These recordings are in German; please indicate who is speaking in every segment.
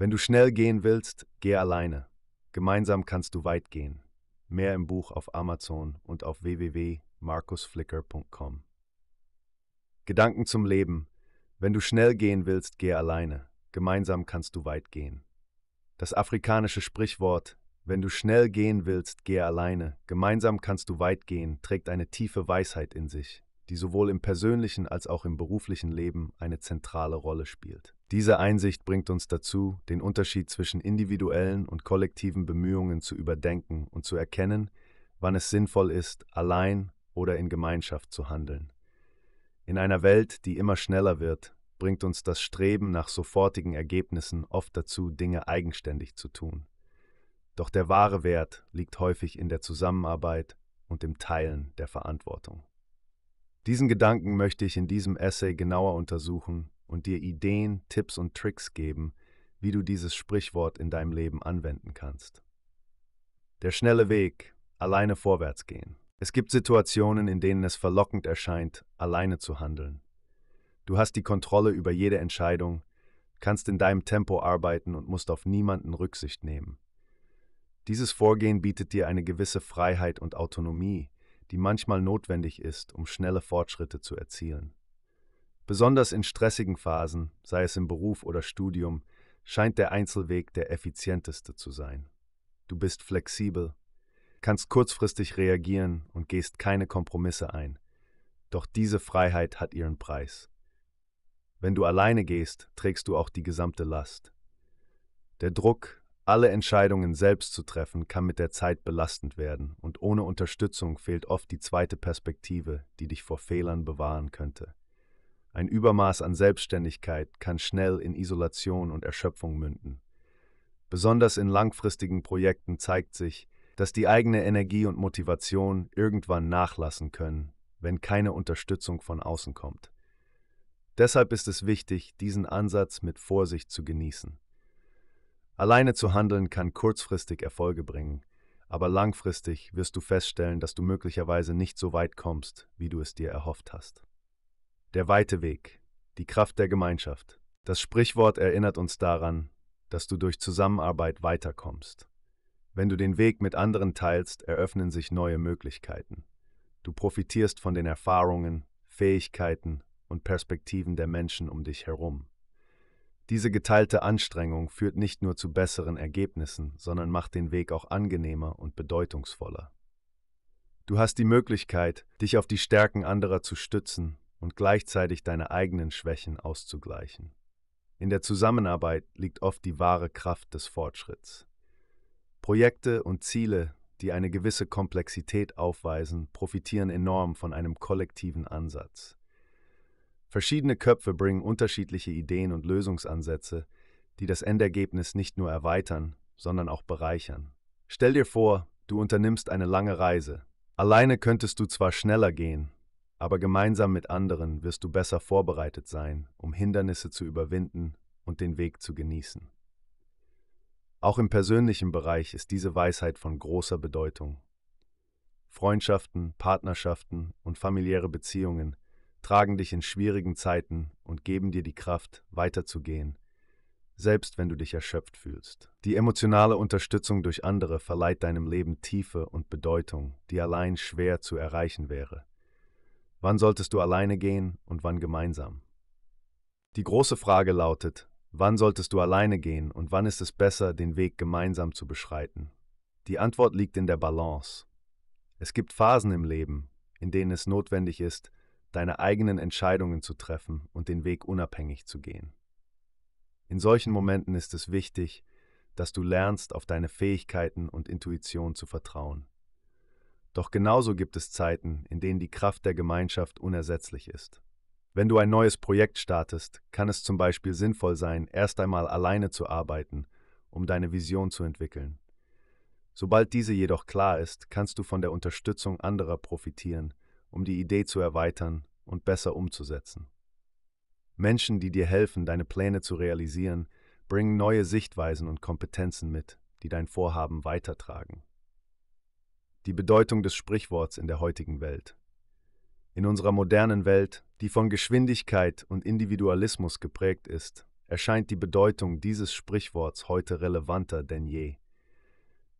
Speaker 1: Wenn du schnell gehen willst, geh alleine. Gemeinsam kannst du weit gehen. Mehr im Buch auf Amazon und auf www.markusflicker.com. Gedanken zum Leben. Wenn du schnell gehen willst, geh alleine. Gemeinsam kannst du weit gehen. Das afrikanische Sprichwort Wenn du schnell gehen willst, geh alleine. Gemeinsam kannst du weit gehen trägt eine tiefe Weisheit in sich, die sowohl im persönlichen als auch im beruflichen Leben eine zentrale Rolle spielt. Diese Einsicht bringt uns dazu, den Unterschied zwischen individuellen und kollektiven Bemühungen zu überdenken und zu erkennen, wann es sinnvoll ist, allein oder in Gemeinschaft zu handeln. In einer Welt, die immer schneller wird, bringt uns das Streben nach sofortigen Ergebnissen oft dazu, Dinge eigenständig zu tun. Doch der wahre Wert liegt häufig in der Zusammenarbeit und im Teilen der Verantwortung. Diesen Gedanken möchte ich in diesem Essay genauer untersuchen und dir Ideen, Tipps und Tricks geben, wie du dieses Sprichwort in deinem Leben anwenden kannst. Der schnelle Weg, alleine vorwärts gehen. Es gibt Situationen, in denen es verlockend erscheint, alleine zu handeln. Du hast die Kontrolle über jede Entscheidung, kannst in deinem Tempo arbeiten und musst auf niemanden Rücksicht nehmen. Dieses Vorgehen bietet dir eine gewisse Freiheit und Autonomie, die manchmal notwendig ist, um schnelle Fortschritte zu erzielen. Besonders in stressigen Phasen, sei es im Beruf oder Studium, scheint der Einzelweg der effizienteste zu sein. Du bist flexibel, kannst kurzfristig reagieren und gehst keine Kompromisse ein. Doch diese Freiheit hat ihren Preis. Wenn du alleine gehst, trägst du auch die gesamte Last. Der Druck, alle Entscheidungen selbst zu treffen, kann mit der Zeit belastend werden und ohne Unterstützung fehlt oft die zweite Perspektive, die dich vor Fehlern bewahren könnte. Ein Übermaß an Selbstständigkeit kann schnell in Isolation und Erschöpfung münden. Besonders in langfristigen Projekten zeigt sich, dass die eigene Energie und Motivation irgendwann nachlassen können, wenn keine Unterstützung von außen kommt. Deshalb ist es wichtig, diesen Ansatz mit Vorsicht zu genießen. Alleine zu handeln kann kurzfristig Erfolge bringen, aber langfristig wirst du feststellen, dass du möglicherweise nicht so weit kommst, wie du es dir erhofft hast. Der weite Weg, die Kraft der Gemeinschaft. Das Sprichwort erinnert uns daran, dass du durch Zusammenarbeit weiterkommst. Wenn du den Weg mit anderen teilst, eröffnen sich neue Möglichkeiten. Du profitierst von den Erfahrungen, Fähigkeiten und Perspektiven der Menschen um dich herum. Diese geteilte Anstrengung führt nicht nur zu besseren Ergebnissen, sondern macht den Weg auch angenehmer und bedeutungsvoller. Du hast die Möglichkeit, dich auf die Stärken anderer zu stützen und gleichzeitig deine eigenen Schwächen auszugleichen. In der Zusammenarbeit liegt oft die wahre Kraft des Fortschritts. Projekte und Ziele, die eine gewisse Komplexität aufweisen, profitieren enorm von einem kollektiven Ansatz. Verschiedene Köpfe bringen unterschiedliche Ideen und Lösungsansätze, die das Endergebnis nicht nur erweitern, sondern auch bereichern. Stell dir vor, du unternimmst eine lange Reise. Alleine könntest du zwar schneller gehen, aber gemeinsam mit anderen wirst du besser vorbereitet sein, um Hindernisse zu überwinden und den Weg zu genießen. Auch im persönlichen Bereich ist diese Weisheit von großer Bedeutung. Freundschaften, Partnerschaften und familiäre Beziehungen tragen dich in schwierigen Zeiten und geben dir die Kraft, weiterzugehen, selbst wenn du dich erschöpft fühlst. Die emotionale Unterstützung durch andere verleiht deinem Leben Tiefe und Bedeutung, die allein schwer zu erreichen wäre. Wann solltest du alleine gehen und wann gemeinsam? Die große Frage lautet, wann solltest du alleine gehen und wann ist es besser, den Weg gemeinsam zu beschreiten? Die Antwort liegt in der Balance. Es gibt Phasen im Leben, in denen es notwendig ist, deine eigenen Entscheidungen zu treffen und den Weg unabhängig zu gehen. In solchen Momenten ist es wichtig, dass du lernst, auf deine Fähigkeiten und Intuition zu vertrauen. Doch genauso gibt es Zeiten, in denen die Kraft der Gemeinschaft unersetzlich ist. Wenn du ein neues Projekt startest, kann es zum Beispiel sinnvoll sein, erst einmal alleine zu arbeiten, um deine Vision zu entwickeln. Sobald diese jedoch klar ist, kannst du von der Unterstützung anderer profitieren, um die Idee zu erweitern und besser umzusetzen. Menschen, die dir helfen, deine Pläne zu realisieren, bringen neue Sichtweisen und Kompetenzen mit, die dein Vorhaben weitertragen. Die Bedeutung des Sprichworts in der heutigen Welt. In unserer modernen Welt, die von Geschwindigkeit und Individualismus geprägt ist, erscheint die Bedeutung dieses Sprichworts heute relevanter denn je.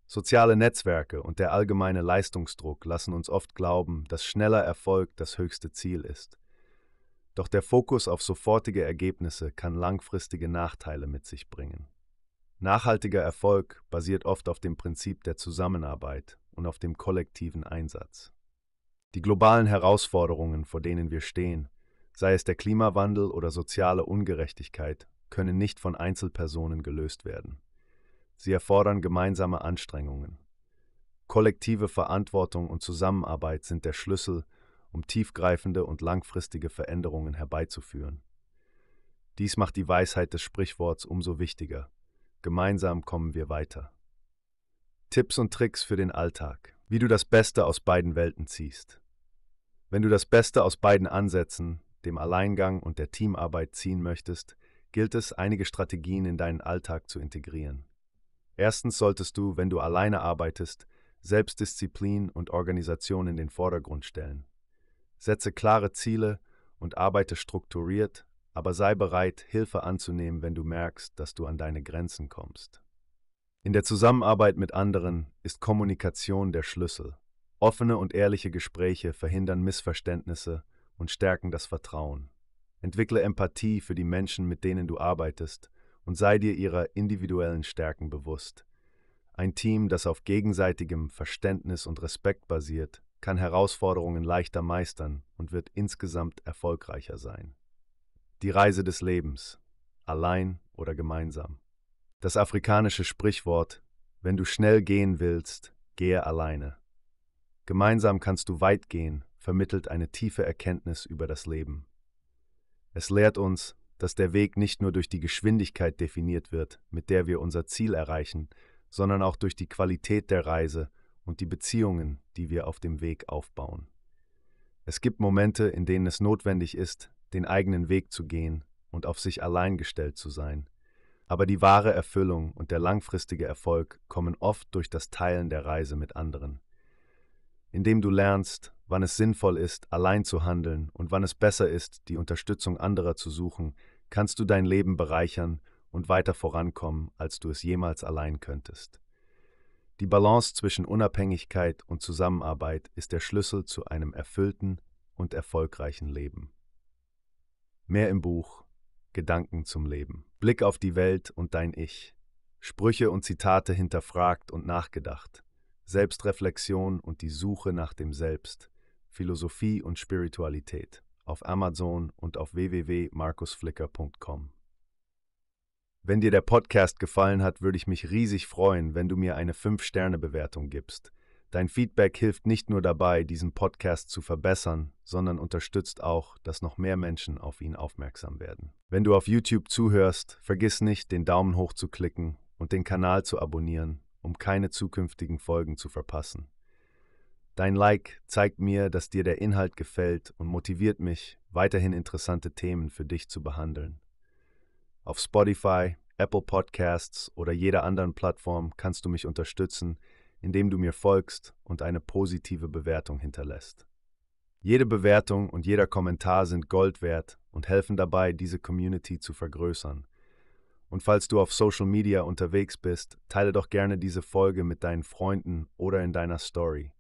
Speaker 1: Soziale Netzwerke und der allgemeine Leistungsdruck lassen uns oft glauben, dass schneller Erfolg das höchste Ziel ist. Doch der Fokus auf sofortige Ergebnisse kann langfristige Nachteile mit sich bringen. Nachhaltiger Erfolg basiert oft auf dem Prinzip der Zusammenarbeit und auf dem kollektiven Einsatz. Die globalen Herausforderungen, vor denen wir stehen, sei es der Klimawandel oder soziale Ungerechtigkeit, können nicht von Einzelpersonen gelöst werden. Sie erfordern gemeinsame Anstrengungen. Kollektive Verantwortung und Zusammenarbeit sind der Schlüssel, um tiefgreifende und langfristige Veränderungen herbeizuführen. Dies macht die Weisheit des Sprichworts umso wichtiger. Gemeinsam kommen wir weiter. Tipps und Tricks für den Alltag, wie du das Beste aus beiden Welten ziehst. Wenn du das Beste aus beiden Ansätzen, dem Alleingang und der Teamarbeit, ziehen möchtest, gilt es, einige Strategien in deinen Alltag zu integrieren. Erstens solltest du, wenn du alleine arbeitest, Selbstdisziplin und Organisation in den Vordergrund stellen. Setze klare Ziele und arbeite strukturiert, aber sei bereit, Hilfe anzunehmen, wenn du merkst, dass du an deine Grenzen kommst. In der Zusammenarbeit mit anderen ist Kommunikation der Schlüssel. Offene und ehrliche Gespräche verhindern Missverständnisse und stärken das Vertrauen. Entwickle Empathie für die Menschen, mit denen du arbeitest, und sei dir ihrer individuellen Stärken bewusst. Ein Team, das auf gegenseitigem Verständnis und Respekt basiert, kann Herausforderungen leichter meistern und wird insgesamt erfolgreicher sein. Die Reise des Lebens, allein oder gemeinsam. Das afrikanische Sprichwort, wenn du schnell gehen willst, gehe alleine. Gemeinsam kannst du weit gehen, vermittelt eine tiefe Erkenntnis über das Leben. Es lehrt uns, dass der Weg nicht nur durch die Geschwindigkeit definiert wird, mit der wir unser Ziel erreichen, sondern auch durch die Qualität der Reise und die Beziehungen, die wir auf dem Weg aufbauen. Es gibt Momente, in denen es notwendig ist, den eigenen Weg zu gehen und auf sich allein gestellt zu sein, aber die wahre Erfüllung und der langfristige Erfolg kommen oft durch das Teilen der Reise mit anderen. Indem du lernst, wann es sinnvoll ist, allein zu handeln und wann es besser ist, die Unterstützung anderer zu suchen, kannst du dein Leben bereichern und weiter vorankommen, als du es jemals allein könntest. Die Balance zwischen Unabhängigkeit und Zusammenarbeit ist der Schlüssel zu einem erfüllten und erfolgreichen Leben. Mehr im Buch Gedanken zum Leben. Blick auf die Welt und dein Ich. Sprüche und Zitate hinterfragt und nachgedacht. Selbstreflexion und die Suche nach dem Selbst. Philosophie und Spiritualität. Auf Amazon und auf www.markusflicker.com. Wenn dir der Podcast gefallen hat, würde ich mich riesig freuen, wenn du mir eine 5-Sterne-Bewertung gibst. Dein Feedback hilft nicht nur dabei, diesen Podcast zu verbessern, sondern unterstützt auch, dass noch mehr Menschen auf ihn aufmerksam werden. Wenn du auf YouTube zuhörst, vergiss nicht, den Daumen hoch zu klicken und den Kanal zu abonnieren, um keine zukünftigen Folgen zu verpassen. Dein Like zeigt mir, dass dir der Inhalt gefällt und motiviert mich, weiterhin interessante Themen für dich zu behandeln. Auf Spotify, Apple Podcasts oder jeder anderen Plattform kannst du mich unterstützen, indem du mir folgst und eine positive Bewertung hinterlässt. Jede Bewertung und jeder Kommentar sind Gold wert und helfen dabei, diese Community zu vergrößern. Und falls du auf Social Media unterwegs bist, teile doch gerne diese Folge mit deinen Freunden oder in deiner Story.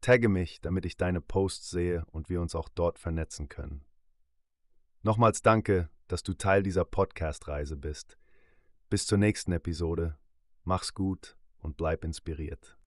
Speaker 1: Tagge mich, damit ich deine Posts sehe und wir uns auch dort vernetzen können. Nochmals danke, dass du Teil dieser Podcast-Reise bist. Bis zur nächsten Episode. Mach's gut und bleib inspiriert.